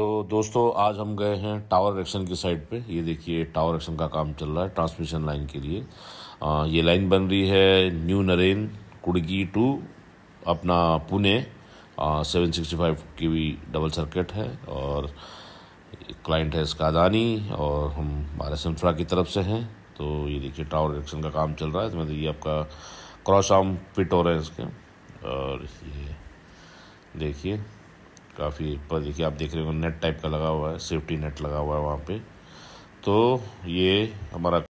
तो दोस्तों आज हम गए हैं टावर एक्शन की साइड पे ये देखिए टावर एक्शन का काम चल रहा है ट्रांसमिशन लाइन के लिए आ, ये लाइन बन रही है न्यू नरेन कुड़की टू अपना पुणे सेवन सिक्सटी फाइव की भी डबल सर्किट है और क्लाइंट है इसका अदानी और हम आर एस की तरफ से हैं तो ये देखिए टावर एक्शन का काम चल रहा है तो मतलब ये आपका क्रॉस आर्म फिट हो रहे हैं इसके और ये देखिए काफ़ी पर देखिए आप देख रहे हो नेट टाइप का लगा हुआ है सेफ्टी नेट लगा हुआ है वहाँ पे तो ये हमारा